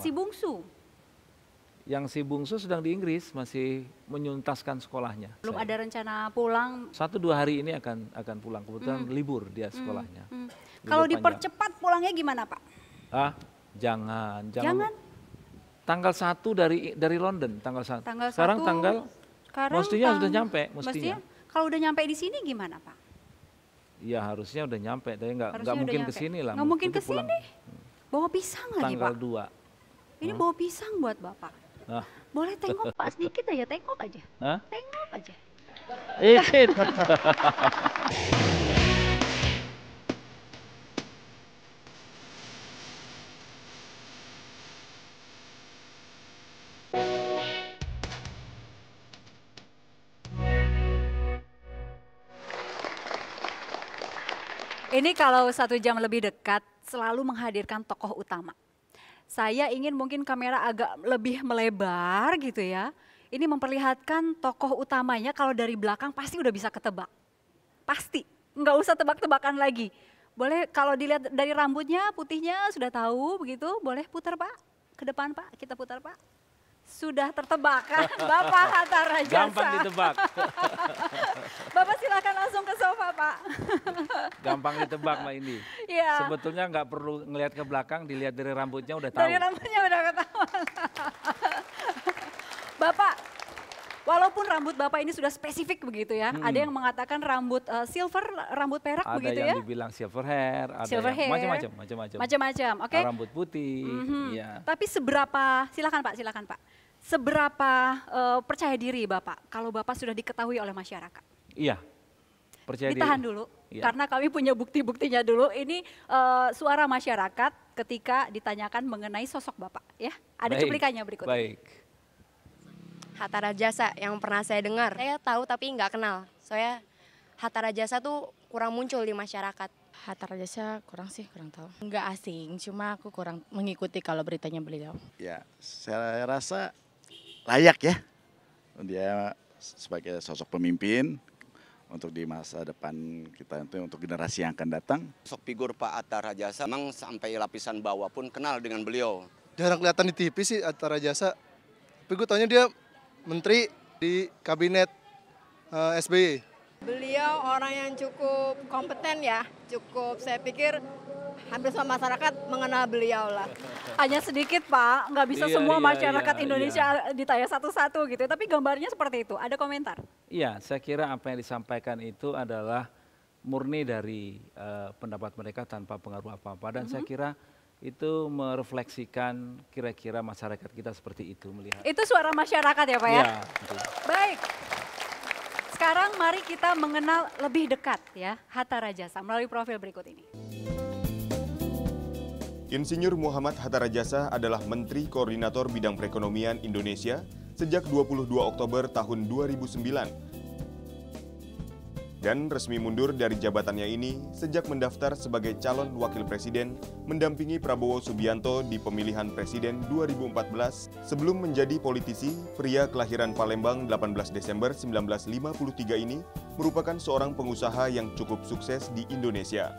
Si bungsu. Yang si bungsu sedang di Inggris masih menyuntaskan sekolahnya. Belum saya. ada rencana pulang. Satu dua hari ini akan akan pulang kebetulan hmm. libur dia hmm. sekolahnya. Hmm. Hmm. Kalau dipercepat pulangnya gimana pak? Ah jangan jangan. jangan. Tanggal satu dari dari London tanggal satu. Tanggal Sekarang satu, tanggal. Sekarang mestinya tang sudah nyampe mestinya. mestinya kalau udah nyampe di sini gimana pak? Ya harusnya udah nyampe, tapi nggak nggak mungkin ke sini lah. Nggak mungkin ke sini. Bawa pisang lagi Tanggal pak. Tanggal dua. Ini bawa pisang buat Bapak. Ah. Boleh tengok Pak sedikit aja, tengok aja. Ah? Tengok aja. Izin. Ini kalau satu jam lebih dekat selalu menghadirkan tokoh utama saya ingin mungkin kamera agak lebih melebar gitu ya. Ini memperlihatkan tokoh utamanya kalau dari belakang pasti udah bisa ketebak. Pasti, nggak usah tebak-tebakan lagi. Boleh kalau dilihat dari rambutnya putihnya sudah tahu begitu, boleh putar Pak. Ke depan Pak, kita putar Pak. Sudah tertebak kan Bapak Hatta Rajasa. Gampang ditebak. Bapak silakan langsung ke sofa Pak. Gampang ditebak Mbak ini. Iya. Sebetulnya nggak perlu ngelihat ke belakang, dilihat dari rambutnya udah tahu. Dari rambutnya udah ketahuan. Bapak, Walaupun rambut Bapak ini sudah spesifik begitu ya, hmm. ada yang mengatakan rambut uh, silver, rambut perak ada begitu ya. Ada yang dibilang silver hair, ada silver yang macam-macam, macam-macam. Macam-macam, oke. Okay. Ah, rambut putih, mm -hmm. ya. Tapi seberapa, silakan Pak, silakan Pak. Seberapa uh, percaya diri Bapak kalau Bapak sudah diketahui oleh masyarakat? Iya, Percaya Ditahan diri. dulu, ya. karena kami punya bukti-buktinya dulu. Ini uh, suara masyarakat ketika ditanyakan mengenai sosok Bapak. ya. Ada Baik. cuplikannya berikut. Baik. Hatta Rajasa yang pernah saya dengar. Saya tahu tapi nggak kenal. Soalnya Hatta Rajasa tuh kurang muncul di masyarakat. Hatta Rajasa kurang sih, kurang tahu. Nggak asing, cuma aku kurang mengikuti kalau beritanya beliau. Ya, saya rasa layak ya. Dia sebagai sosok pemimpin, untuk di masa depan kita itu untuk generasi yang akan datang. Sok figur Pak Atta Rajasa memang sampai lapisan bawah pun kenal dengan beliau. Jarang kelihatan di TV sih Atta Rajasa. Tapi gue taunya dia menteri di kabinet uh, eh, SBY. Beliau orang yang cukup kompeten ya, cukup saya pikir hampir semua masyarakat mengenal beliau lah. Hanya sedikit Pak, nggak bisa iya, semua iya, masyarakat iya, Indonesia iya. ditanya satu-satu gitu. Tapi gambarnya seperti itu, ada komentar? Iya, saya kira apa yang disampaikan itu adalah murni dari uh, pendapat mereka tanpa pengaruh apa-apa. Dan mm -hmm. saya mhm. kira itu merefleksikan kira-kira masyarakat kita seperti itu melihat. Itu suara masyarakat ya Pak ya? ya Baik. Sekarang mari kita mengenal lebih dekat ya Hatta Rajasa melalui profil berikut ini. Insinyur Muhammad Hatta Rajasa adalah Menteri Koordinator Bidang Perekonomian Indonesia sejak 22 Oktober tahun 2009 dan resmi mundur dari jabatannya ini sejak mendaftar sebagai calon wakil presiden mendampingi Prabowo Subianto di pemilihan presiden 2014 sebelum menjadi politisi, pria kelahiran Palembang 18 Desember 1953 ini merupakan seorang pengusaha yang cukup sukses di Indonesia.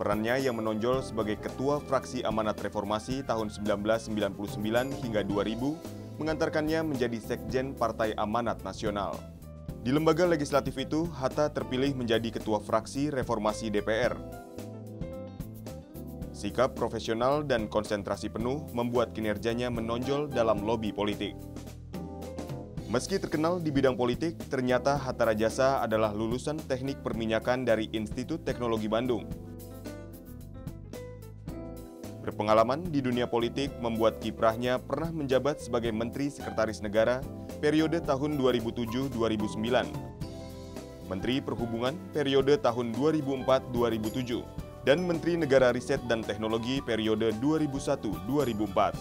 Perannya yang menonjol sebagai ketua fraksi Amanat Reformasi tahun 1999 hingga 2000 mengantarkannya menjadi sekjen Partai Amanat Nasional. Di lembaga legislatif itu, Hatta terpilih menjadi ketua fraksi reformasi DPR. Sikap profesional dan konsentrasi penuh membuat kinerjanya menonjol dalam lobi politik. Meski terkenal di bidang politik, ternyata Hatta Rajasa adalah lulusan teknik perminyakan dari Institut Teknologi Bandung. Berpengalaman di dunia politik membuat kiprahnya pernah menjabat sebagai Menteri Sekretaris Negara periode tahun 2007-2009. Menteri Perhubungan periode tahun 2004-2007 dan Menteri Negara Riset dan Teknologi periode 2001-2004.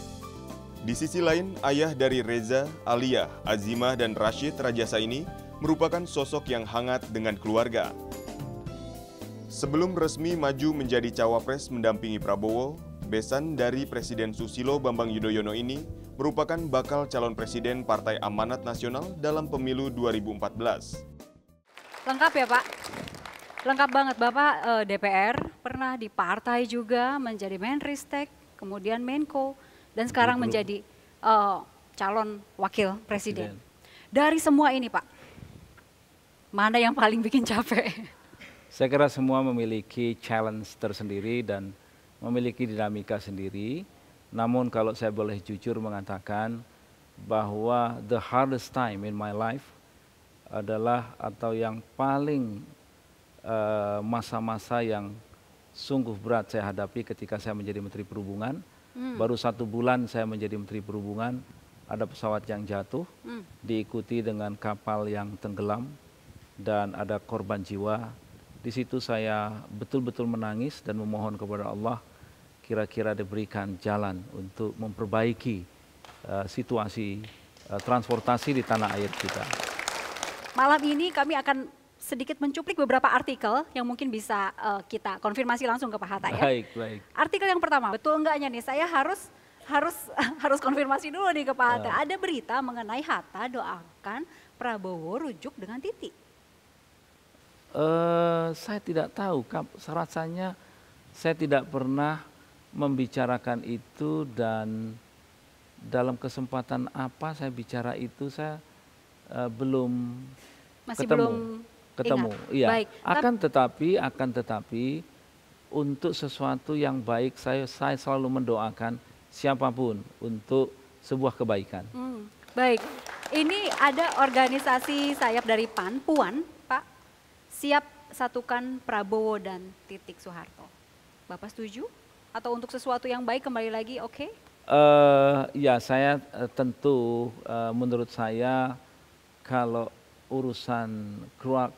Di sisi lain, ayah dari Reza, Alia, Azimah, dan Rashid Rajasa ini merupakan sosok yang hangat dengan keluarga. Sebelum resmi maju menjadi cawapres mendampingi Prabowo, besan dari Presiden Susilo Bambang Yudhoyono ini merupakan bakal calon presiden Partai Amanat Nasional dalam pemilu 2014. Lengkap ya Pak? Lengkap banget Bapak eh, DPR, pernah di partai juga menjadi Menristek, kemudian Menko, dan sekarang Belum. menjadi eh, calon wakil presiden. presiden. Dari semua ini Pak, mana yang paling bikin capek? Saya kira semua memiliki challenge tersendiri dan memiliki dinamika sendiri namun kalau saya boleh jujur mengatakan bahwa the hardest time in my life adalah atau yang paling eh, masa-masa uh, yang sungguh berat saya hadapi ketika saya menjadi Menteri Perhubungan. Hmm. Baru satu bulan saya menjadi Menteri Perhubungan, ada pesawat yang jatuh, hmm. diikuti dengan kapal yang tenggelam, dan ada korban jiwa. Di situ saya betul-betul menangis dan memohon kepada Allah kira-kira diberikan jalan untuk memperbaiki uh, situasi uh, transportasi di tanah air kita. Malam ini kami akan sedikit mencuplik beberapa artikel yang mungkin bisa uh, kita konfirmasi langsung ke Pak Hatta ya. Baik, baik. Artikel yang pertama, betul enggaknya nih saya harus harus harus konfirmasi dulu nih ke Pak Hatta. Uh. Ada berita mengenai Hatta doakan Prabowo rujuk dengan Titi. Uh, saya tidak tahu, rasanya saya tidak pernah membicarakan itu dan dalam kesempatan apa saya bicara itu saya uh, belum Masih ketemu belum ketemu ingat. iya baik. akan tetapi akan tetapi untuk sesuatu yang baik saya saya selalu mendoakan siapapun untuk sebuah kebaikan hmm. baik ini ada organisasi sayap dari PAN Puan Pak siap satukan Prabowo dan titik Soeharto Bapak setuju atau untuk sesuatu yang baik kembali lagi oke? Okay? Uh, eh, ya saya eh, tentu uh, menurut saya kalau urusan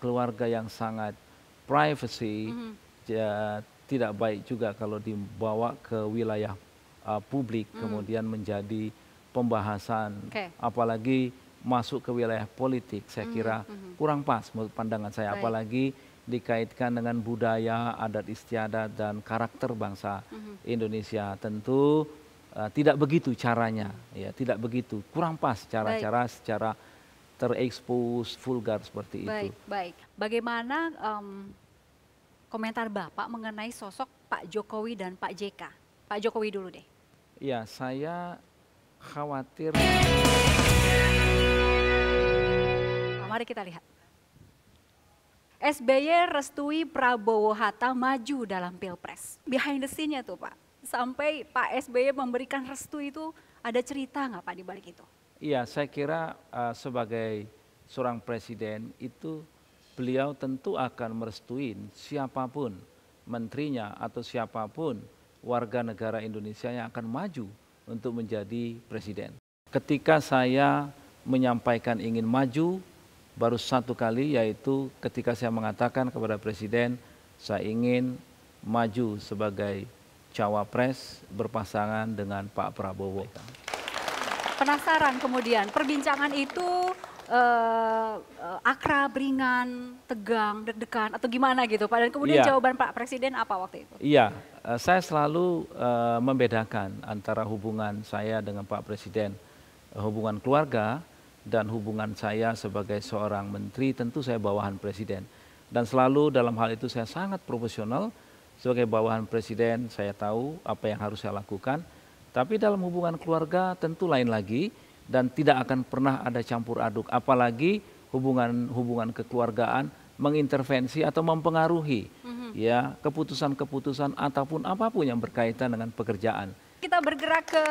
keluarga yang sangat privacy mm -hmm. ya, tidak baik juga kalau dibawa ke wilayah uh, publik mm. kemudian menjadi pembahasan okay. apalagi masuk ke wilayah politik saya mm -hmm. kira mm-hmm. kurang pas menurut pandangan saya baik. apalagi dikaitkan dengan budaya, adat istiadat dan karakter bangsa mhm. Indonesia. Tentu uh, tidak begitu caranya, ya, tidak begitu. Kurang pas cara-cara secara terekspos vulgar seperti itu. Baik, baik. Bagaimana um, komentar Bapak mengenai sosok Pak Jokowi dan Pak JK? Pak Jokowi dulu deh. Iya, saya khawatir. Mari kita lihat. SBY restui Prabowo Hatta maju dalam pilpres. Behind the scene-nya tuh Pak. Sampai Pak SBY memberikan restu itu ada cerita nggak Pak di balik itu? Iya saya kira uh, sebagai seorang presiden itu beliau tentu akan merestuin siapapun menterinya atau siapapun warga negara Indonesia yang akan maju untuk menjadi presiden. Ketika saya menyampaikan ingin maju baru satu kali yaitu ketika saya mengatakan kepada Presiden saya ingin maju sebagai cawapres berpasangan dengan Pak Prabowo. Penasaran kemudian perbincangan itu eh, akrab, ringan, tegang, deg-degan atau gimana gitu Pak? Dan kemudian ya. jawaban Pak Presiden apa waktu itu? Iya, eh, saya selalu eh, membedakan antara hubungan saya dengan Pak Presiden, hubungan keluarga dan hubungan saya sebagai seorang menteri tentu saya bawahan presiden. Dan selalu dalam hal itu saya sangat profesional sebagai bawahan presiden saya tahu apa yang harus saya lakukan. Tapi dalam hubungan keluarga tentu lain lagi dan tidak akan pernah ada campur aduk apalagi hubungan-hubungan kekeluargaan mengintervensi atau mempengaruhi mm-hmm. ya keputusan-keputusan ataupun apapun yang berkaitan dengan pekerjaan. Kita bergerak ke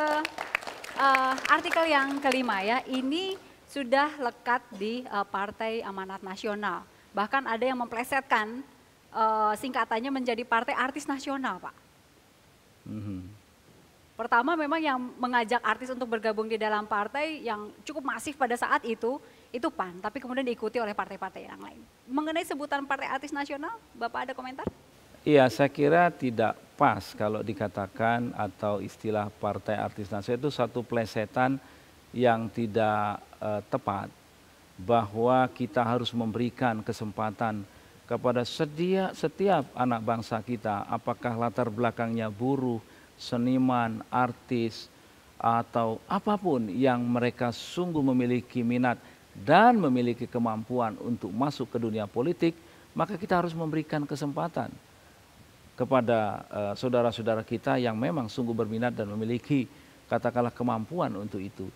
uh, artikel yang kelima ya. Ini sudah lekat di uh, Partai Amanat Nasional. Bahkan ada yang memplesetkan uh, singkatannya menjadi Partai Artis Nasional, Pak. Mm-hmm. Pertama memang yang mengajak artis untuk bergabung di dalam partai yang cukup masif pada saat itu, itu PAN, tapi kemudian diikuti oleh partai-partai yang lain. Mengenai sebutan Partai Artis Nasional, Bapak ada komentar? Iya, saya kira tidak pas kalau dikatakan atau istilah partai artis nasional itu satu plesetan yang tidak uh, tepat bahwa kita harus memberikan kesempatan kepada sedia, setiap anak bangsa kita, apakah latar belakangnya buruh, seniman, artis, atau apapun yang mereka sungguh memiliki minat dan memiliki kemampuan untuk masuk ke dunia politik, maka kita harus memberikan kesempatan kepada eh, saudara-saudara uh, kita yang memang sungguh berminat dan memiliki katakanlah kemampuan untuk itu.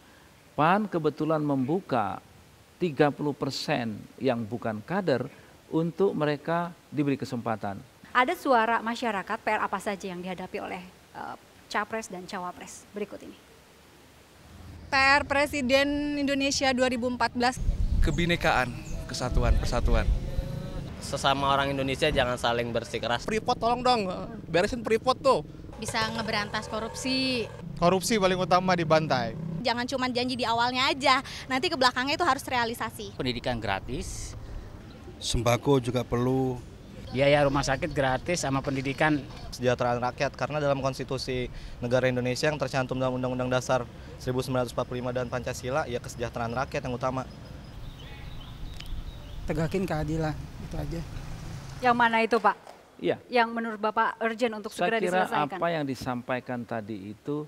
PAN kebetulan membuka 30% yang bukan kader untuk mereka diberi kesempatan. Ada suara masyarakat PR apa saja yang dihadapi oleh uh, Capres dan Cawapres berikut ini. PR Presiden Indonesia 2014 kebinekaan, kesatuan, persatuan. Sesama orang Indonesia jangan saling bersikeras. Freeport tolong dong, beresin Freeport tuh bisa ngeberantas korupsi. Korupsi paling utama dibantai. Jangan cuma janji di awalnya aja, nanti ke belakangnya itu harus realisasi. Pendidikan gratis. Sembako juga perlu. Biaya rumah sakit gratis sama pendidikan. Kesejahteraan rakyat, karena dalam konstitusi negara Indonesia yang tercantum dalam Undang-Undang Dasar 1945 dan Pancasila, ya kesejahteraan rakyat yang utama. Tegakin keadilan, itu aja. Yang mana itu Pak? ya. yang menurut Bapak urgent untuk Saya segera kira apa yang disampaikan tadi itu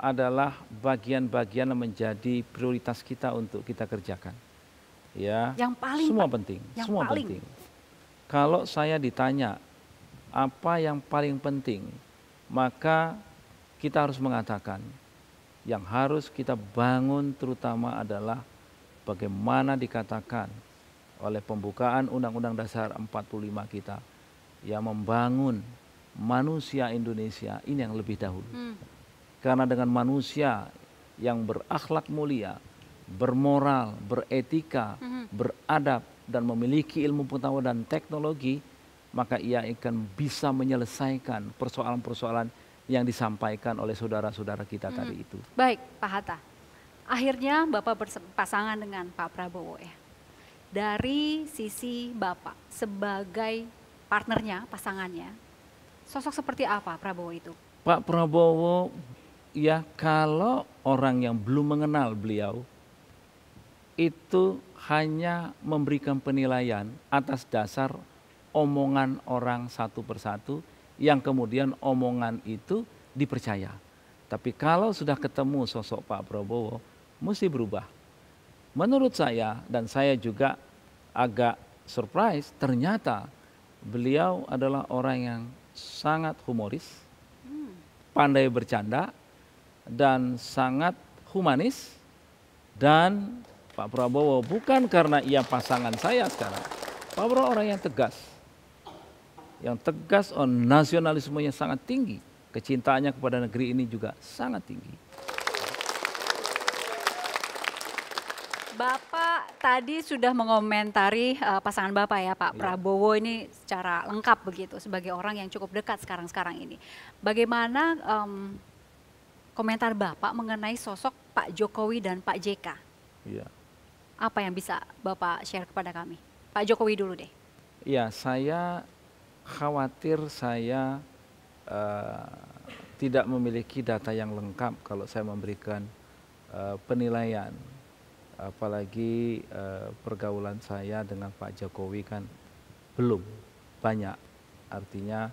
adalah bagian-bagian yang menjadi prioritas kita untuk kita kerjakan. Ya. Yang paling semua penting, yang semua paling. penting. Kalau saya ditanya apa yang paling penting, maka kita harus mengatakan yang harus kita bangun terutama adalah bagaimana dikatakan oleh pembukaan Undang-Undang Dasar 45 kita ya membangun manusia Indonesia ini yang lebih dahulu. Hmm. Karena dengan manusia yang berakhlak mulia, bermoral, beretika, hmm. beradab dan memiliki ilmu pengetahuan dan teknologi, maka ia akan bisa menyelesaikan persoalan-persoalan yang disampaikan oleh saudara-saudara kita hmm. tadi itu. Baik, Pak Hatta. Akhirnya Bapak berpasangan dengan Pak Prabowo ya. Dari sisi Bapak sebagai partnernya, pasangannya. Sosok seperti apa Prabowo itu? Pak Prabowo ya kalau orang yang belum mengenal beliau itu hanya memberikan penilaian atas dasar omongan orang satu persatu yang kemudian omongan itu dipercaya. Tapi kalau sudah ketemu sosok Pak Prabowo mesti berubah. Menurut saya dan saya juga agak surprise ternyata beliau adalah orang yang sangat humoris, hmm. pandai bercanda, dan sangat humanis. Dan Pak Prabowo bukan karena ia pasangan saya sekarang. Pak Prabowo orang yang tegas. Yang tegas on nasionalismenya sangat tinggi. Kecintaannya kepada negeri ini juga sangat tinggi. Bapak tadi sudah mengomentari uh, pasangan Bapak ya Pak ya. Prabowo ini secara lengkap begitu sebagai orang yang cukup dekat sekarang-sekarang ini. Bagaimana um, komentar Bapak mengenai sosok Pak Jokowi dan Pak JK? Iya. Apa yang bisa Bapak share kepada kami? Pak Jokowi dulu deh. Ya saya khawatir saya uh, tidak memiliki data yang lengkap kalau saya memberikan uh, penilaian apalagi uh, pergaulan saya dengan Pak Jokowi kan belum banyak. Artinya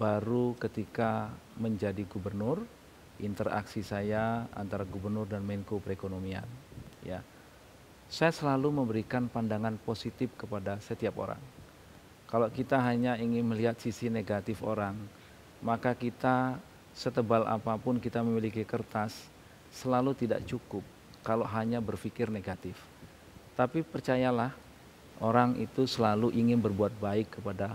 baru ketika menjadi gubernur interaksi saya antara gubernur dan Menko Perekonomian ya. Saya selalu memberikan pandangan positif kepada setiap orang. Kalau kita hanya ingin melihat sisi negatif orang, maka kita setebal apapun kita memiliki kertas selalu tidak cukup kalau hanya berpikir negatif. Tapi percayalah, orang itu selalu ingin berbuat baik kepada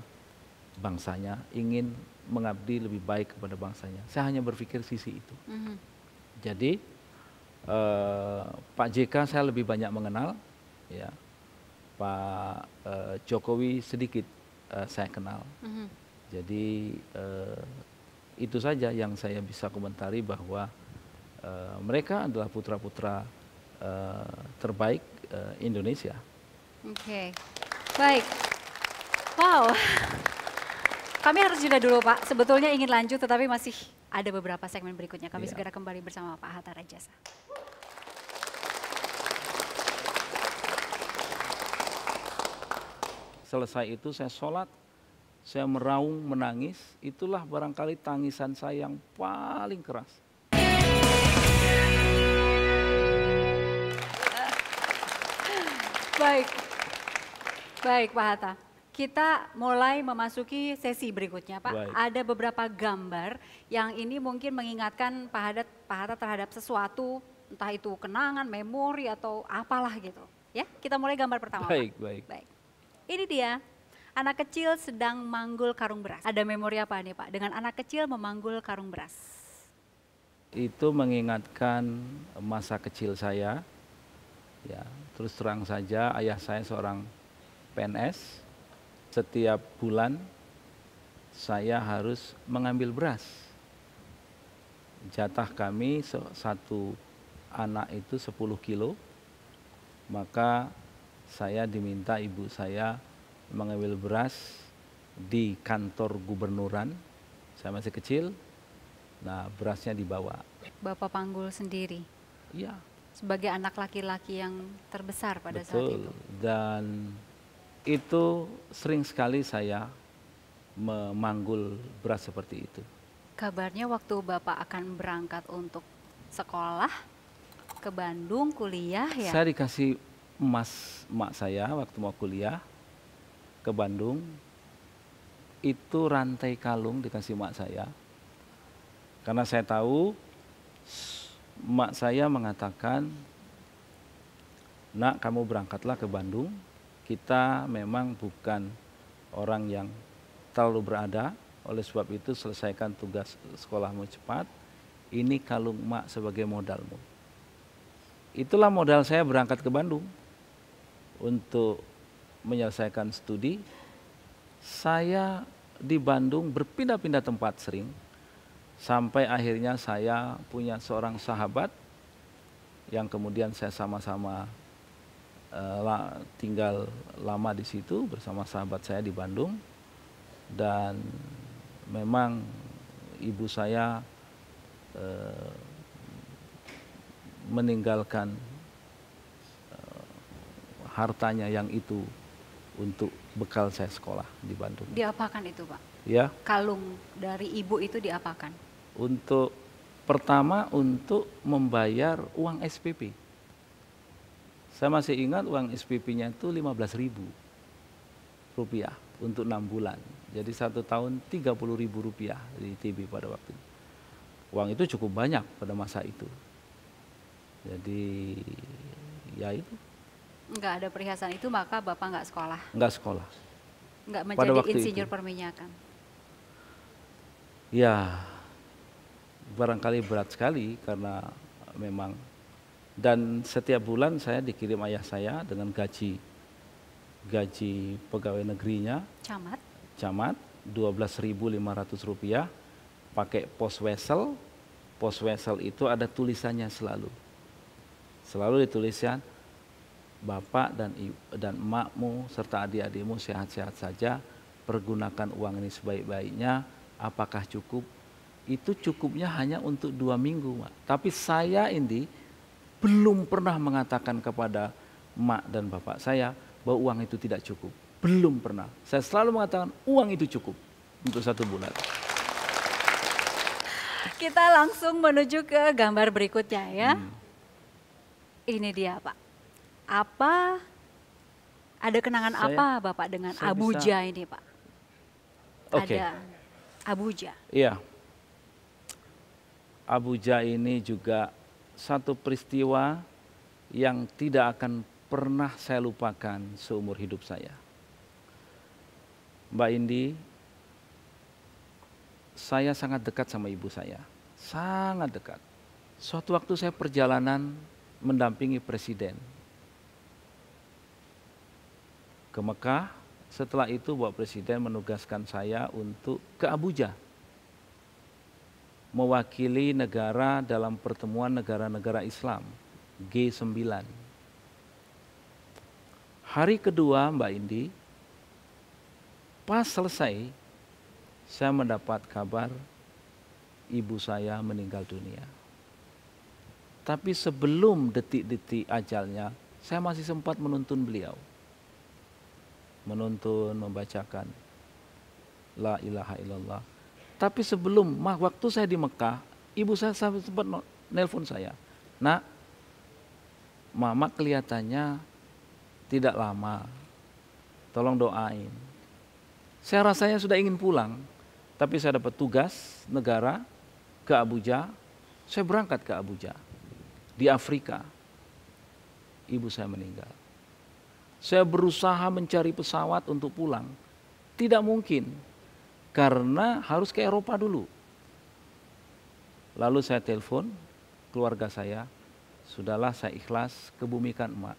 bangsanya, ingin mengabdi lebih baik kepada bangsanya. Saya hanya berpikir sisi itu. Mm-hmm. Jadi eh, Pak JK saya lebih banyak mengenal, ya Pak eh, Jokowi sedikit eh, saya kenal. Mm-hmm. Jadi eh, itu saja yang saya bisa komentari bahwa Eh, mereka adalah putra-putra uh, terbaik uh, Indonesia. Oke, okay. baik. Wow. Kami harus jeda dulu Pak. Sebetulnya ingin lanjut tetapi masih ada beberapa segmen berikutnya. Kami yeah. segera kembali bersama Pak Hatta Rajasa. Selesai itu saya sholat, saya meraung menangis. Itulah barangkali tangisan saya yang paling keras. Baik. Baik Pak Hatta. Kita mulai memasuki sesi berikutnya Pak. Baik. Ada beberapa gambar yang ini mungkin mengingatkan Pak Hatta, Pak Hatta terhadap sesuatu entah itu kenangan, memori atau apalah gitu. Ya, kita mulai gambar pertama. Baik, Pak. baik. Baik. Ini dia. Anak kecil sedang manggul karung beras. Ada memori apa nih Pak dengan anak kecil memanggul karung beras? Itu mengingatkan masa kecil saya Ya, terus terang saja ayah saya seorang PNS. Setiap bulan saya harus mengambil beras. Jatah kami satu anak itu 10 kilo. Maka saya diminta ibu saya mengambil beras di kantor gubernuran. Saya masih kecil. Nah, berasnya dibawa. Bapak panggul sendiri? Iya, sebagai anak laki-laki yang terbesar pada Betul. saat itu. Dan itu sering sekali saya memanggul beras seperti itu. Kabarnya waktu Bapak akan berangkat untuk sekolah ke Bandung kuliah ya? Saya dikasih emas emak saya waktu mau kuliah ke Bandung. Itu rantai kalung dikasih emak saya. Karena saya tahu mak saya mengatakan, nak kamu berangkatlah ke Bandung, kita memang bukan orang yang terlalu berada, oleh sebab itu selesaikan tugas sekolahmu cepat, ini kalung mak sebagai modalmu. Itulah modal saya berangkat ke Bandung untuk menyelesaikan studi. Saya di Bandung berpindah-pindah tempat sering, Sampai akhirnya saya punya seorang sahabat yang kemudian saya sama-sama uh, tinggal lama di situ bersama sahabat saya di Bandung dan memang ibu saya uh, meninggalkan uh, hartanya yang itu untuk bekal saya sekolah di Bandung. Diapakan itu, Pak? Ya. Kalung dari ibu itu diapakan? untuk pertama untuk membayar uang SPP. Saya masih ingat uang SPP-nya itu lima belas ribu rupiah untuk enam bulan. Jadi satu tahun tiga puluh ribu rupiah di TB pada waktu itu. Uang itu cukup banyak pada masa itu. Jadi ya itu. Enggak ada perhiasan itu maka Bapak enggak sekolah? Enggak sekolah. Enggak menjadi insinyur perminyakan? Ya, barangkali berat sekali karena memang dan setiap bulan saya dikirim ayah saya dengan gaji gaji pegawai negerinya camat camat 12.500 rupiah pakai pos wesel pos wesel itu ada tulisannya selalu selalu dituliskan ya, bapak dan ibu, dan emakmu serta adik-adikmu sehat-sehat saja pergunakan uang ini sebaik-baiknya apakah cukup itu cukupnya hanya untuk dua minggu, Mak. Tapi saya ini belum pernah mengatakan kepada Mak dan Bapak saya bahwa uang itu tidak cukup. Belum pernah. Saya selalu mengatakan uang itu cukup untuk satu bulan. Kita langsung menuju ke gambar berikutnya ya. Hmm. Ini dia Pak. Apa, ada kenangan saya, apa Bapak dengan Abuja bisa... ini Pak? Okay. Ada Abuja. Iya. Abuja ini juga satu peristiwa yang tidak akan pernah saya lupakan seumur hidup saya. Mbak Indi, saya sangat dekat sama ibu saya, sangat dekat. Suatu waktu saya perjalanan mendampingi presiden ke Mekah. Setelah itu Bapak Presiden menugaskan saya untuk ke Abuja mewakili negara dalam pertemuan negara-negara Islam G9. Hari kedua Mbak Indi, pas selesai saya mendapat kabar ibu saya meninggal dunia. Tapi sebelum detik-detik ajalnya, saya masih sempat menuntun beliau. Menuntun, membacakan La ilaha illallah tapi sebelum mah waktu saya di Mekah, ibu saya sampai sempat nelpon saya. Nak, mama kelihatannya tidak lama. Tolong doain. Saya rasanya sudah ingin pulang, tapi saya dapat tugas negara ke Abuja. Saya berangkat ke Abuja di Afrika. Ibu saya meninggal. Saya berusaha mencari pesawat untuk pulang. Tidak mungkin karena harus ke Eropa dulu. Lalu saya telepon keluarga saya, sudahlah saya ikhlas kebumikan emak.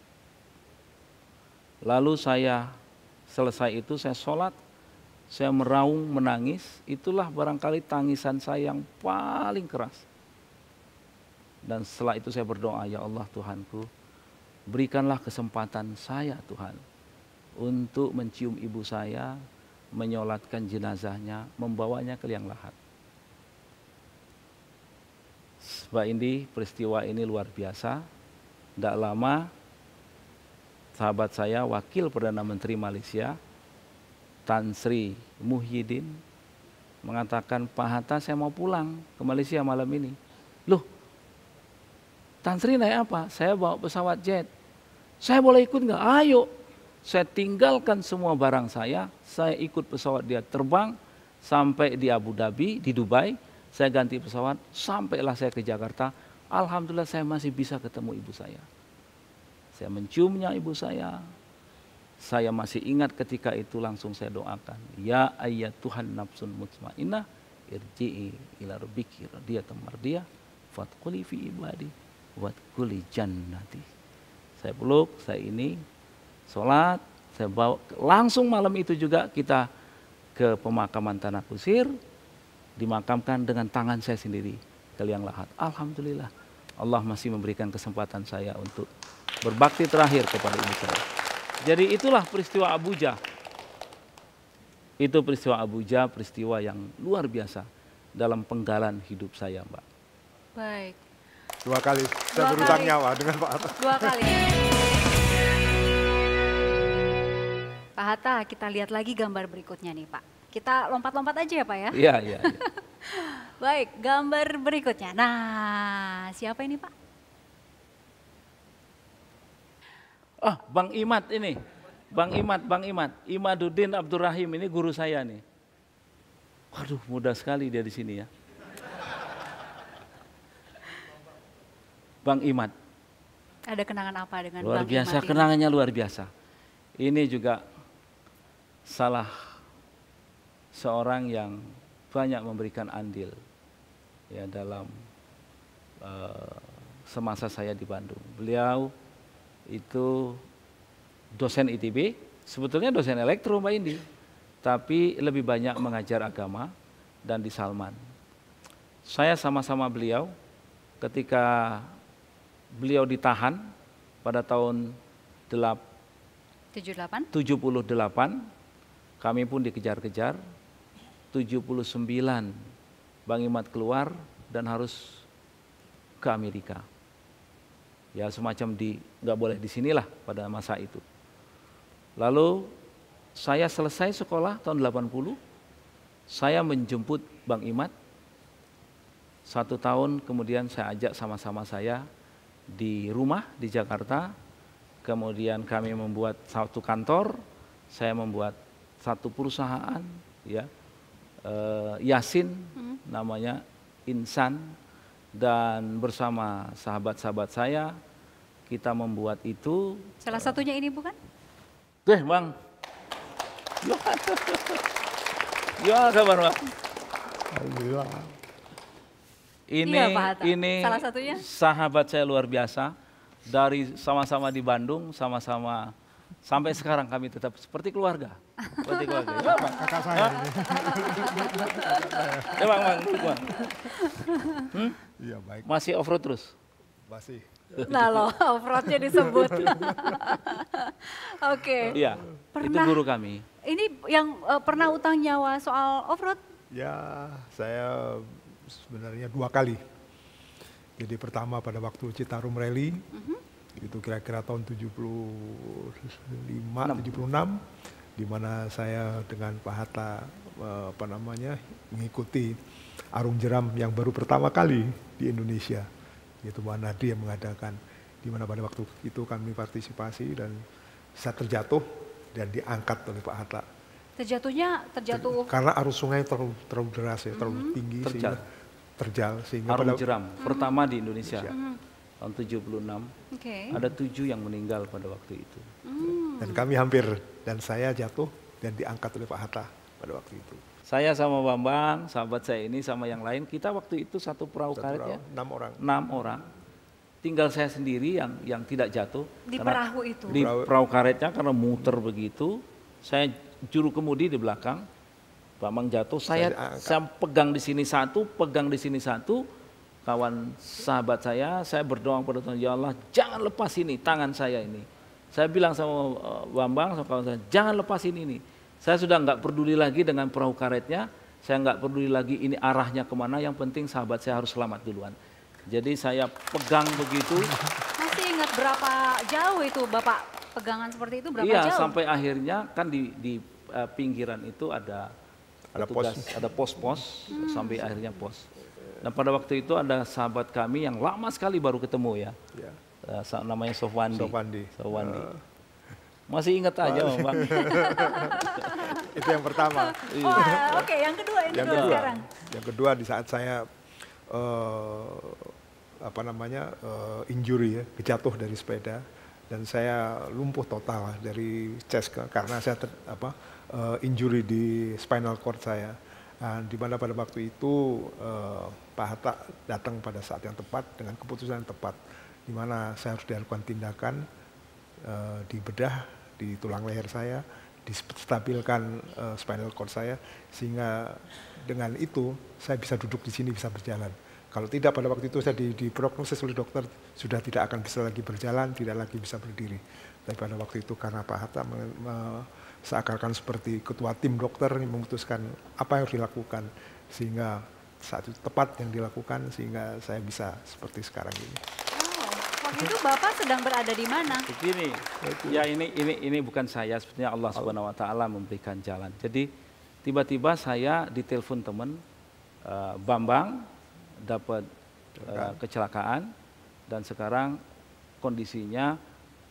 Lalu saya selesai itu saya sholat, saya meraung menangis, itulah barangkali tangisan saya yang paling keras. Dan setelah itu saya berdoa, ya Allah Tuhanku, berikanlah kesempatan saya Tuhan untuk mencium ibu saya menyolatkan jenazahnya, membawanya ke liang lahat. Sebab ini peristiwa ini luar biasa. Tidak lama sahabat saya wakil Perdana Menteri Malaysia Tan Sri Muhyiddin mengatakan Pak Hatta saya mau pulang ke Malaysia malam ini. Loh, Tan Sri naik apa? Saya bawa pesawat jet. Saya boleh ikut nggak? Ayo, saya tinggalkan semua barang saya, saya ikut pesawat dia terbang sampai di Abu Dhabi, di Dubai, saya ganti pesawat, sampailah saya ke Jakarta. Alhamdulillah saya masih bisa ketemu ibu saya. Saya menciumnya ibu saya. Saya masih ingat ketika itu langsung saya doakan. Ya ayat Tuhan nafsun mutmainah, irji'i ila dia temar dia, fatkuli fi ibadi kulijan jannati. Saya peluk, saya ini, sholat, saya bawa langsung malam itu juga kita ke pemakaman tanah kusir, dimakamkan dengan tangan saya sendiri ke liang lahat. Alhamdulillah, Allah masih memberikan kesempatan saya untuk berbakti terakhir kepada ibu saya. Jadi itulah peristiwa Abuja. Itu peristiwa Abuja, peristiwa yang luar biasa dalam penggalan hidup saya, Mbak. Baik. Dua kali. Saya berutang nyawa dengan Pak Atta. Dua kali. Pak Hatta, kita lihat lagi gambar berikutnya nih Pak. Kita lompat-lompat aja ya Pak ya? Iya, iya. Ya. Baik, gambar berikutnya. Nah, siapa ini Pak? Oh, Bang Imat ini. Bang Imat, Bang Imat. Imaduddin Abdurrahim ini guru saya nih. Waduh, mudah sekali dia di sini ya. Bang Imat. Ada kenangan apa dengan luar Bang biasa, Imat? Luar biasa, kenangannya luar biasa. Ini juga salah seorang yang banyak memberikan andil ya dalam uh, semasa saya di Bandung. Beliau itu dosen ITB, sebetulnya dosen elektro Mbak Indi, tapi lebih banyak mengajar agama dan di Salman. Saya sama-sama beliau ketika beliau ditahan pada tahun 78 78 delapan kami pun dikejar-kejar. 79 Bang Imat keluar dan harus ke Amerika. Ya semacam di nggak boleh di sinilah pada masa itu. Lalu saya selesai sekolah tahun 80, saya menjemput Bang Imat. Satu tahun kemudian saya ajak sama-sama saya di rumah di Jakarta. Kemudian kami membuat satu kantor, saya membuat satu perusahaan ya eh, Yasin hmm. namanya Insan dan bersama sahabat-sahabat saya kita membuat itu salah satunya ini bukan? Deh bang, ya kabar ya, bang. Alhamdulillah. Ini iya, Pak ini salah satunya sahabat saya luar biasa dari sama-sama di Bandung, sama-sama Sampai sekarang kami tetap seperti keluarga. Seperti keluarga. Ya, bang. Kakak saya. Ya, bang, bang, Hmm? Ya, baik. Masih off-road terus? Masih. Nah loh, off-roadnya disebut. Oke. okay. Iya, itu guru kami. Ini yang uh, pernah utang nyawa soal off-road? Ya, saya sebenarnya dua kali. Jadi pertama pada waktu Citarum Rally, mm -hmm itu kira-kira tahun 75 6. 76 di mana saya dengan Pak Hatta eh, apa namanya mengikuti arung jeram yang baru pertama kali di Indonesia yaitu Pak Nadi yang mengadakan di mana pada waktu itu kami partisipasi dan saya terjatuh dan diangkat oleh Pak Hatta. Terjatuhnya terjatuh karena arus sungai terlalu terlalu deras ya, terlalu mm -hmm. tinggi terjal. sehingga terjal sehingga arung pada, jeram mm -hmm. pertama di Indonesia. Indonesia. Mm -hmm tahun 76 okay. ada tujuh yang meninggal pada waktu itu. Hmm. Dan kami hampir dan saya jatuh dan diangkat oleh Pak Hatta pada waktu itu. Saya sama Bambang, sahabat saya ini sama yang lain, kita waktu itu satu perahu satu karet ya. Enam orang. Enam orang. Tinggal saya sendiri yang yang tidak jatuh. Di perahu itu? Di perahu karetnya karena muter begitu. Saya juru kemudi di belakang. Bambang jatuh, saya, saya, saya pegang di sini satu, pegang di sini satu kawan sahabat saya, saya berdoa kepada Tuhan, ya Allah jangan lepas ini tangan saya ini. Saya bilang sama eh, Bambang, sama kawan saya, jangan lepas ini. ini. Saya sudah nggak peduli lagi dengan perahu karetnya, saya nggak peduli lagi ini arahnya kemana, yang penting sahabat saya harus selamat duluan. Jadi saya pegang begitu. Masih ingat berapa jauh itu Bapak pegangan seperti itu berapa iya, jauh? Iya sampai akhirnya kan di, di eh, pinggiran itu ada ada pos. ada pos-pos hmm. sampai akhirnya pos. Dan nah, pada waktu itu ada sahabat kami yang lama sekali baru ketemu ya. ya. Uh, namanya Sofwandi. Sofwandi. Sofwandi. Uh. Masih ingat aja, Bang. bang. itu yang pertama. Oh, Oke, okay. yang kedua, ini yang kedua, sekarang. Yang kedua di saat saya uh, apa namanya uh, injury ya, jatuh dari sepeda dan saya lumpuh total dari chest karena saya ter, apa uh, injury di spinal cord saya Nah, di mana pada waktu itu eh, Pak Hatta datang pada saat yang tepat dengan keputusan yang tepat, di mana saya harus dilakukan tindakan eh, di bedah di tulang leher saya, distabilkan eh, spinal cord saya, sehingga dengan itu saya bisa duduk di sini bisa berjalan. Kalau tidak pada waktu itu saya diprognosis oleh dokter sudah tidak akan bisa lagi berjalan, tidak lagi bisa berdiri. Tapi pada waktu itu karena Pak Hatta seakan-akan seperti ketua tim dokter yang memutuskan apa yang harus dilakukan sehingga saat itu tepat yang dilakukan sehingga saya bisa seperti sekarang ini. Oh, waktu itu Bapak sedang berada di mana? Begini, ya ini ini ini bukan saya Sebenarnya Allah Subhanahu Wa Taala memberikan jalan. Jadi tiba-tiba saya ditelepon teman uh, Bambang dapat uh, kecelakaan dan sekarang kondisinya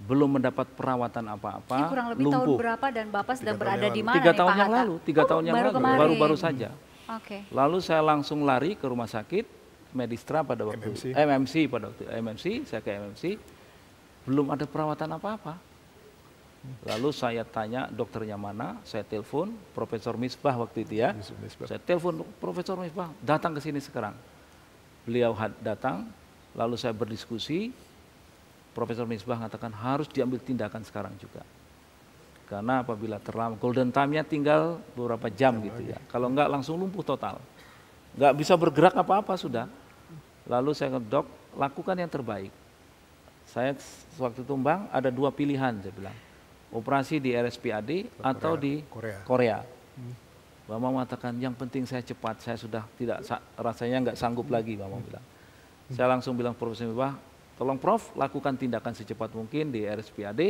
belum mendapat perawatan apa-apa. Ini kurang lebih lumpuh. tahun berapa dan Bapak sedang berada di mana? Tiga tahun yang lalu, tiga oh, tahun yang baru lalu, baru-baru saja. Hmm. Okay. Lalu saya langsung lari ke rumah sakit Medistra pada waktu MMC, MMC pada waktu MMC, saya ke MMC, belum ada perawatan apa-apa. Lalu saya tanya dokternya mana, saya telepon Profesor Misbah waktu itu ya. Misbah. Saya telepon Profesor Misbah, datang ke sini sekarang. Beliau datang, lalu saya berdiskusi, Profesor Misbah mengatakan harus diambil tindakan sekarang juga. Karena apabila terlambat, golden time-nya tinggal beberapa jam gitu ya. Kalau enggak langsung lumpuh total. Enggak bisa bergerak apa-apa sudah. Lalu saya ke dok, lakukan yang terbaik. Saya waktu tumbang ada dua pilihan saya bilang. Operasi di RSPAD Korea, atau di Korea. Korea. Hmm. mengatakan yang penting saya cepat, saya sudah tidak rasanya enggak sanggup lagi, Bama bilang. Hmm. Saya langsung bilang Profesor Misbah, Tolong Prof lakukan tindakan secepat mungkin di RSPAD,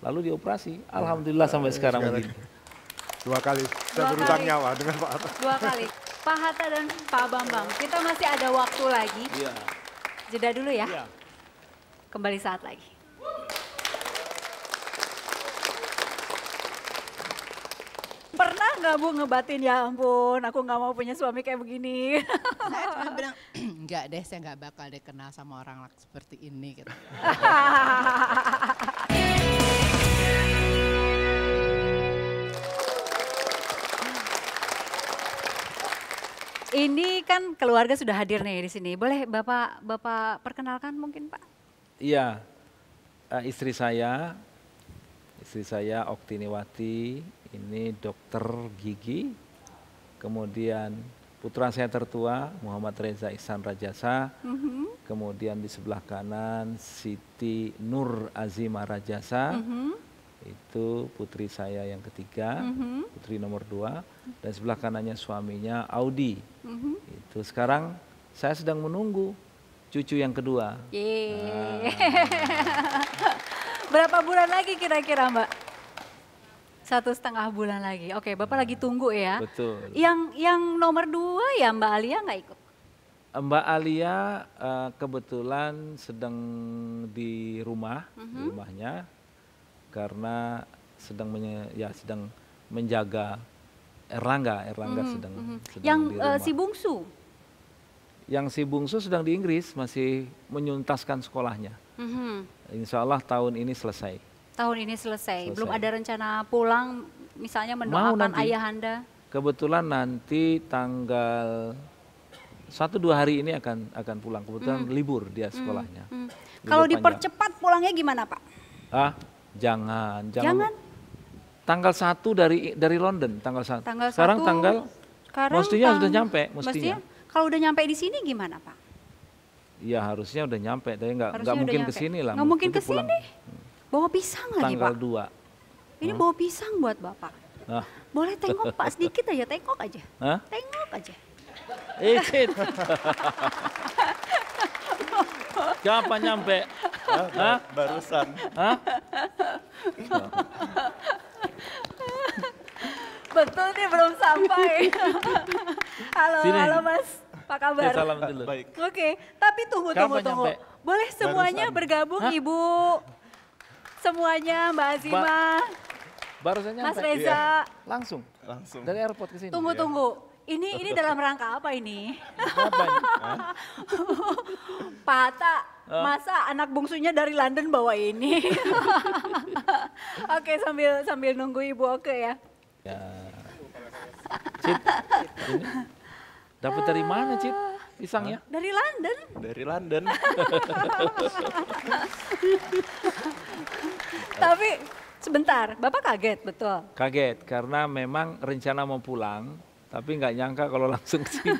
lalu dioperasi. Ya, Alhamdulillah sampai sekarang, sekarang Dua kali, saya dua berutang kali. nyawa dengan Pak Hatta. Dua kali. Pak Hatta dan Pak Bambang, iya. kita masih ada waktu lagi. Iya. Jeda dulu ya. Iya. Kembali saat lagi. nggak Bu ngebatin ya ampun aku nggak mau punya suami kayak begini? Saya cuma bilang nggak deh saya nggak bakal deh kenal sama orang seperti ini gitu. Ini kan keluarga sudah hadir nih di sini. Boleh Bapak Bapak perkenalkan mungkin Pak? Iya. Uh, istri saya istri saya Oktiniwati ini dokter gigi. Kemudian putra saya tertua Muhammad Reza Ihsan Rajasa. Mm-hmm. Kemudian di sebelah kanan Siti Nur Azima Rajasa. Mm-hmm itu putri saya yang ketiga, mm -hmm. putri nomor dua, dan sebelah kanannya suaminya Audi. Mm -hmm. Itu sekarang saya sedang menunggu cucu yang kedua. Nah. Berapa bulan lagi kira-kira, Mbak? Satu setengah bulan lagi. Oke, Bapak nah, lagi tunggu ya. Betul. Yang yang nomor dua ya Mbak Alia nggak ikut? Mbak Alia uh, kebetulan sedang di rumah, mm -hmm. di mhm. rumahnya, karena sedang menye, ya sedang menjaga Erlangga, Erlangga mm -hmm. sedang, mm -hmm. sedang yang di eh, rumah. Uh, si bungsu. Yang si bungsu sedang di Inggris masih menyuntaskan sekolahnya. Mm -hmm. Insya Allah tahun ini selesai. Tahun ini selesai. selesai. Belum ada rencana pulang misalnya mendoakan ayah anda. Kebetulan nanti tanggal satu dua hari ini akan akan pulang kebetulan hmm. libur dia hmm. sekolahnya. Hmm. Hmm. Kalau dipercepat pulangnya gimana pak? Ah jangan jangan. jangan. Tanggal satu dari dari London tanggal satu. Tanggal sekarang satu, tanggal sekarang mestinya tang sudah nyampe mestinya. mestinya kalau udah nyampe di sini gimana pak? Ya harusnya udah nyampe, tapi nggak nggak mungkin ke sini lah. Nggak mungkin ke sini. Bawa pisang lagi Pak. Tanggal 2. Ini hmm. bawa pisang buat Bapak. Nah. Boleh tengok Pak sedikit aja, tengok aja. Hah? Tengok aja. Ikit. Kapan nyampe? Hah? Barusan. Hah? Betul nih belum sampai. halo, Sini. halo Mas. Apa kabar? Ya, salam dulu. Baik. Oke, tapi tunggu, Kapan tunggu, tunggu. Boleh semuanya Barusan. bergabung Hah? Ibu semuanya, Mbak Azima. Ba Baru saja Mas Reza. Iya. Langsung. Langsung. Dari airport ke sini. Tunggu iya. tunggu. Ini ini dalam rangka apa ini? Patah eh. masa anak bungsunya dari London bawa ini? Oke, sambil sambil nunggu Ibu Oke ya. Ya. Cip, Dapat dari mana, cip Pisangnya? Dari London. Dari London. Tapi sebentar, Bapak kaget betul? Kaget karena memang rencana mau pulang, tapi nggak nyangka kalau langsung ke sini.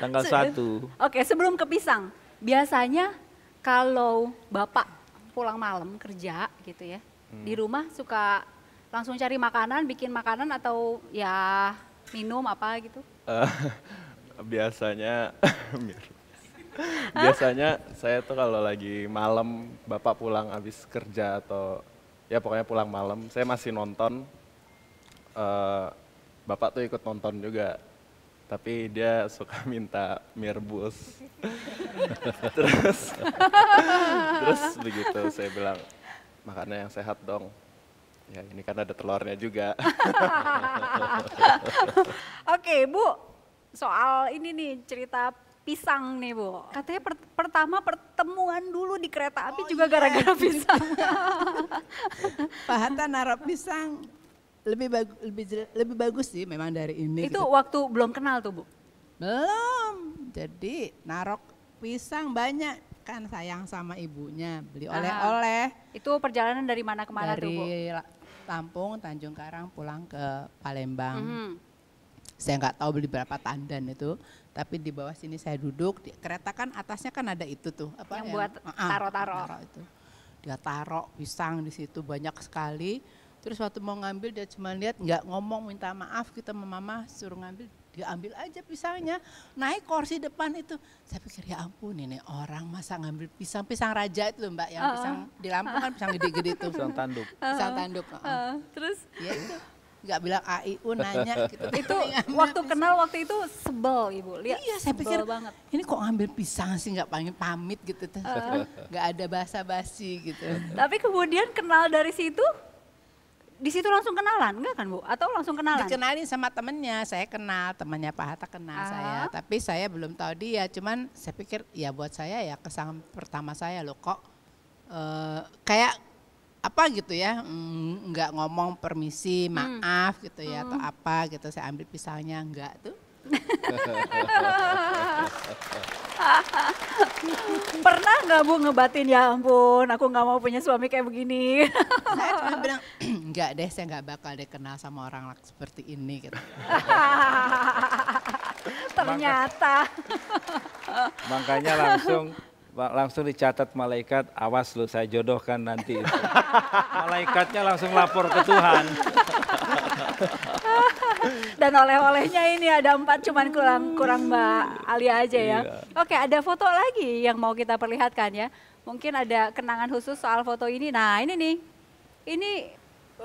Tanggal Se satu. Oke, okay, sebelum ke Pisang, biasanya kalau Bapak pulang malam kerja gitu ya, hmm. di rumah suka langsung cari makanan, bikin makanan atau ya minum apa gitu? Uh, biasanya biasanya saya tuh kalau lagi malam bapak pulang habis kerja atau ya pokoknya pulang malam saya masih nonton uh, bapak tuh ikut nonton juga tapi dia suka minta mirbus terus terus begitu saya bilang makannya yang sehat dong ya ini karena ada telurnya juga oke bu soal ini nih cerita pisang nih bu. Katanya per pertama pertemuan dulu di kereta api oh juga iya. gara-gara iya. pisang. Pak Hatta naruh pisang lebih bagus lebih lebih bagus sih memang dari ini. Itu gitu. waktu belum kenal tuh bu? Belum. Jadi narok pisang banyak kan sayang sama ibunya beli ah. oleh-oleh. Ah, itu perjalanan dari mana ke mana dari tuh bu? Dari Lampung, Tanjung Karang pulang ke Palembang. Mm -hmm saya nggak tahu beli berapa tandan itu tapi di bawah sini saya duduk di, kereta kan atasnya kan ada itu tuh apa yang, ya, yang buat ah, taro-taro uh, itu dia taro pisang di situ banyak sekali terus waktu mau ngambil dia cuma lihat nggak ngomong minta maaf kita gitu sama mama suruh ngambil dia ambil aja pisangnya naik kursi depan itu saya pikir ya ampun ini orang masa ngambil pisang pisang raja itu mbak yang uh -uh. pisang di Lampung kan pisang gede-gede itu pisang tanduk pisang tanduk uh -uh. Uh -uh. terus ya itu iya nggak bilang AIU nanya gitu. itu waktu kenal waktu itu sebel ibu. Lihat, iya saya pikir banget. Ini kok ngambil pisang sih nggak pengen pamit gitu tuh. Nggak ada basa-basi gitu. Tapi kemudian kenal dari situ di situ langsung kenalan enggak kan Bu? Atau langsung kenalan? Dikenalin sama temennya, saya kenal, temannya Pak Hatta kenal ah. saya. Tapi saya belum tahu dia, cuman saya pikir ya buat saya ya kesan pertama saya loh kok. Uh, kayak apa gitu ya nggak ngomong permisi maaf hmm. gitu ya hmm. atau apa gitu saya ambil pisaunya nggak tuh pernah nggak bu ngebatin ya ampun aku nggak mau punya suami kayak begini saya cuma bilang nggak deh saya nggak bakal deh kenal sama orang seperti ini gitu ternyata makanya langsung langsung dicatat malaikat, awas lu saya jodohkan nanti itu. Malaikatnya langsung lapor ke Tuhan. Dan oleh-olehnya ini ada empat cuman kurang kurang Mbak Alia aja ya. Iya. Oke ada foto lagi yang mau kita perlihatkan ya. Mungkin ada kenangan khusus soal foto ini. Nah ini nih, ini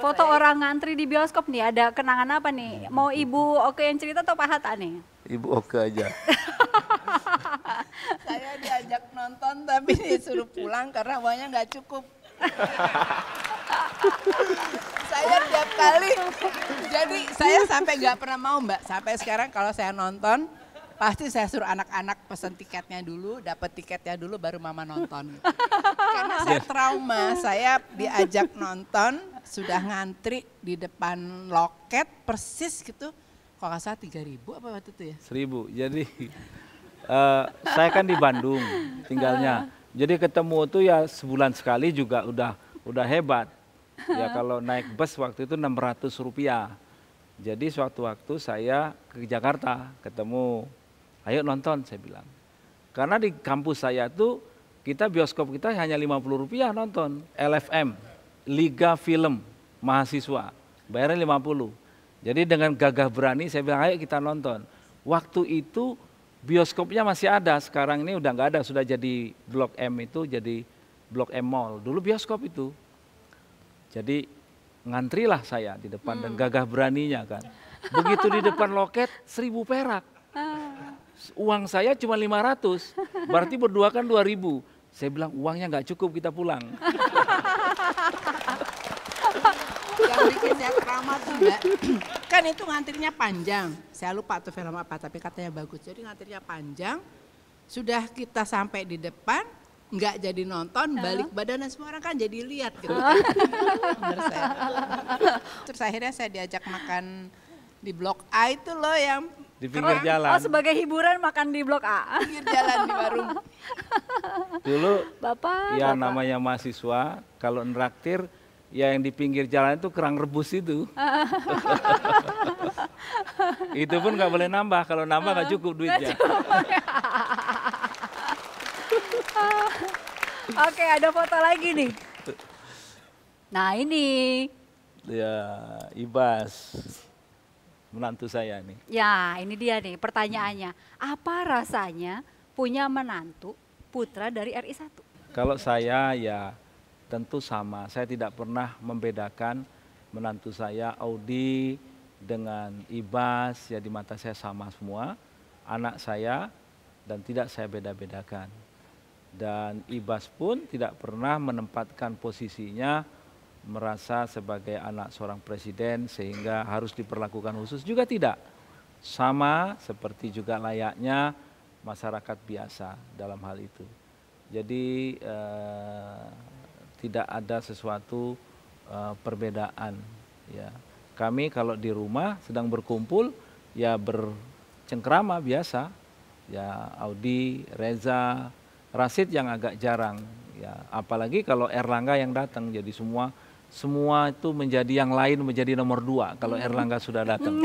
Foto ya. orang ngantri di bioskop nih, ada kenangan apa nih? Mau Ibu Oke yang cerita atau Pak Hatta nih? Ibu Oke aja. Saya diajak nonton tapi disuruh pulang karena uangnya nggak cukup. saya tiap kali, jadi saya sampai nggak pernah mau mbak. Sampai sekarang kalau saya nonton, pasti saya suruh anak-anak pesen tiketnya dulu, dapat tiketnya dulu baru mama nonton. Karena saya trauma, saya diajak nonton sudah ngantri di depan loket persis gitu kok nggak salah tiga ribu apa waktu itu ya seribu jadi uh, saya kan di Bandung tinggalnya jadi ketemu tuh ya sebulan sekali juga udah udah hebat ya kalau naik bus waktu itu enam ratus rupiah jadi suatu waktu saya ke Jakarta ketemu ayo nonton saya bilang karena di kampus saya tuh kita bioskop kita hanya lima puluh rupiah nonton LFM liga film mahasiswa, bayarnya 50. Jadi dengan gagah berani saya bilang ayo kita nonton. Waktu itu bioskopnya masih ada, sekarang ini udah nggak ada, sudah jadi Blok M itu jadi Blok M Mall. Dulu bioskop itu. Jadi ngantrilah saya di depan hmm. dan gagah beraninya kan. Begitu di depan loket seribu perak. Ah. Uang saya cuma 500, berarti berdua kan 2000. Saya bilang uangnya nggak cukup kita pulang. yang bikin saya keramat Kan itu ngantrinya panjang. Saya lupa tuh film apa tapi katanya bagus. Jadi ngantrinya panjang. Sudah kita sampai di depan, nggak jadi nonton balik badan dan semua orang kan jadi lihat gitu. saya. Terus akhirnya saya diajak makan di Blok A itu loh yang di pinggir Keren. jalan. Oh sebagai hiburan makan di Blok A. Pinggir jalan di warung. Dulu Bapak ya Bapak. namanya mahasiswa kalau neraktir ya yang di pinggir jalan itu kerang rebus itu. itu pun nggak boleh nambah, kalau nambah nggak cukup duitnya. Oke, ada foto lagi nih. Nah ini. Ya, Ibas menantu saya ini. Ya, ini dia nih pertanyaannya. Apa rasanya punya menantu putra dari RI 1? Kalau saya ya tentu sama. Saya tidak pernah membedakan menantu saya Audi dengan Ibas, ya di mata saya sama semua. Anak saya dan tidak saya beda-bedakan. Dan Ibas pun tidak pernah menempatkan posisinya merasa sebagai anak seorang presiden sehingga harus diperlakukan khusus juga tidak. Sama seperti juga layaknya masyarakat biasa dalam hal itu. Jadi eh, tidak ada sesuatu eh, perbedaan ya. Kami kalau di rumah sedang berkumpul ya bercengkrama biasa ya Audi, Reza, Rasid yang agak jarang ya apalagi kalau Erlangga yang datang jadi semua semua itu menjadi yang lain menjadi nomor dua kalau Erlangga sudah datang.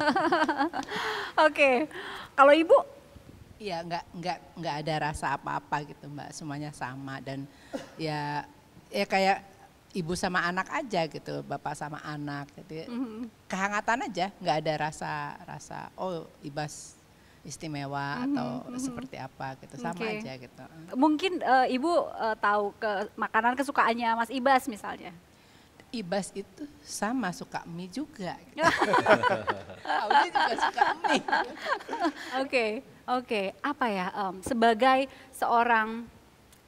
Oke, kalau ibu? Ya nggak nggak nggak ada rasa apa-apa gitu mbak, semuanya sama dan ya ya kayak ibu sama anak aja gitu, bapak sama anak, jadi gitu. mm mm-hmm. kehangatan aja, nggak ada rasa rasa oh ibas istimewa mhm, atau mm -hmm. seperti apa gitu sama okay. aja gitu. Mungkin uh, ibu uh, tahu ke makanan kesukaannya Mas Ibas misalnya. Ibas itu sama suka mie juga. Gitu. Audi juga suka mie. Oke, okay, oke. Okay. Apa ya um, sebagai seorang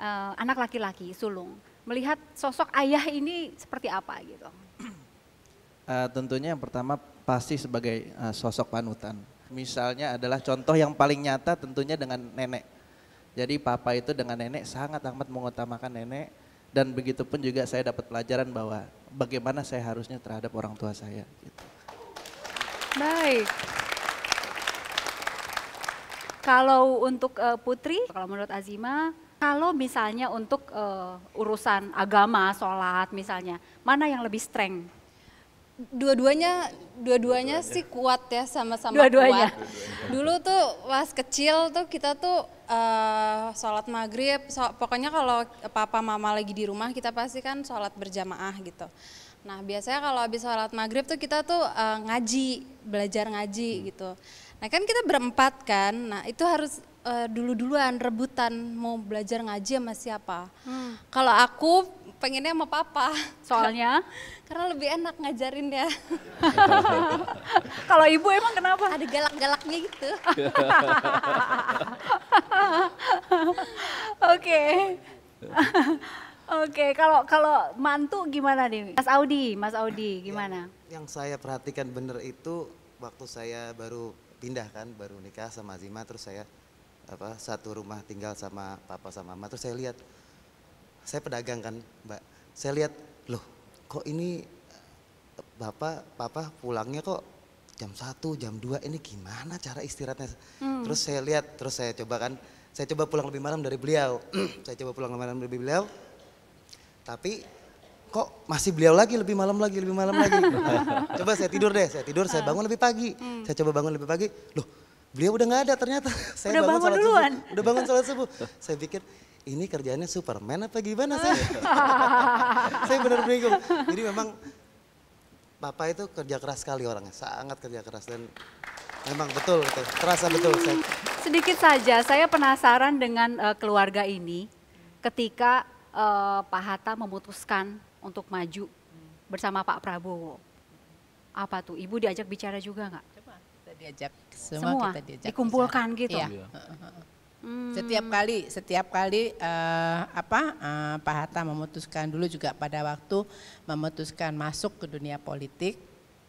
uh, anak laki-laki sulung melihat sosok ayah ini seperti apa gitu? Uh, tentunya yang pertama pasti sebagai uh, sosok panutan Misalnya adalah contoh yang paling nyata tentunya dengan nenek. Jadi papa itu dengan nenek sangat amat mengutamakan nenek dan begitu pun juga saya dapat pelajaran bahwa bagaimana saya harusnya terhadap orang tua saya. Gitu. Baik. Kalau untuk uh, Putri, kalau menurut Azima, kalau misalnya untuk uh, urusan agama, sholat misalnya, mana yang lebih strength? dua-duanya dua-duanya dua sih kuat ya sama-sama dua kuat. Dulu tuh pas kecil tuh kita tuh uh, sholat maghrib, so, pokoknya kalau papa mama lagi di rumah kita pasti kan sholat berjamaah gitu. Nah biasanya kalau habis sholat maghrib tuh kita tuh uh, ngaji, belajar ngaji hmm. gitu. Nah kan kita berempat kan, nah itu harus uh, dulu-duluan rebutan mau belajar ngaji sama siapa. Hmm. Kalau aku pengennya sama papa. Soalnya? Karena lebih enak ngajarin dia. Kalau ibu emang kenapa? Ada galak-galaknya gitu. Oke. Oke, kalau kalau mantu gimana nih? Mas Audi, Mas Audi ya, gimana? Yang, yang saya perhatikan bener itu waktu saya baru pindah kan, baru nikah sama Zima terus saya apa satu rumah tinggal sama papa sama mama terus saya lihat saya pedagang kan mbak saya lihat loh kok ini bapak papa pulangnya kok jam 1, jam 2 ini gimana cara istirahatnya hmm. terus saya lihat terus saya coba kan saya coba pulang lebih malam dari beliau saya coba pulang lebih malam dari beliau tapi kok masih beliau lagi lebih malam lagi lebih malam lagi coba saya tidur deh saya tidur saya ah. bangun lebih pagi hmm. saya coba bangun lebih pagi loh beliau udah nggak ada ternyata saya udah bangun, bangun duluan. subuh udah bangun salat subuh saya pikir ini kerjanya Superman apa gimana sih? saya benar bingung. Jadi memang Papa itu kerja keras sekali orangnya, sangat kerja keras dan memang betul, betul terasa betul. Saya. Sedikit saja, saya penasaran dengan uh, keluarga ini ketika uh, Pak Hatta memutuskan untuk maju bersama Pak Prabowo. Apa tuh, Ibu diajak bicara juga nggak? Coba kita diajak, semua, semua kita diajak. Dikumpulkan bicara. gitu. Iya. Hmm. Setiap kali, setiap kali uh, apa uh, Pak Hatta memutuskan dulu juga pada waktu memutuskan masuk ke dunia politik,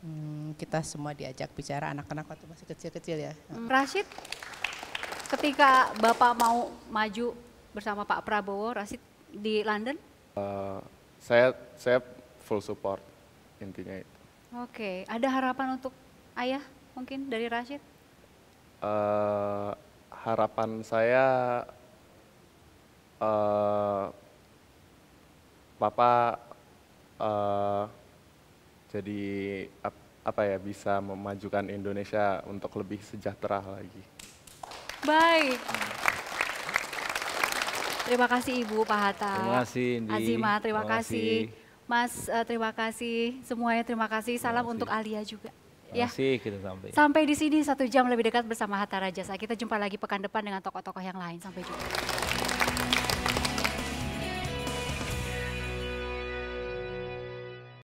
hmm, kita semua diajak bicara anak-anak waktu masih kecil-kecil ya. Hmm. Rashid, ketika Bapak mau maju bersama Pak Prabowo, Rashid di London? Uh, saya saya full support intinya itu. Oke, okay. ada harapan untuk ayah mungkin dari Rashid? Uh, harapan saya uh, papa uh, jadi ap, apa ya bisa memajukan Indonesia untuk lebih sejahtera lagi. Baik. Terima kasih Ibu Pak Hatta. Terima kasih Indi. Azima, terima, terima kasih. kasih. Mas, eh, terima kasih semuanya. Terima kasih. Salam terima kasih. untuk Alia juga. Ya. Masih kita sampai. Sampai di sini satu jam lebih dekat bersama Hatta Rajasa. Kita jumpa lagi pekan depan dengan tokoh-tokoh yang lain. Sampai jumpa.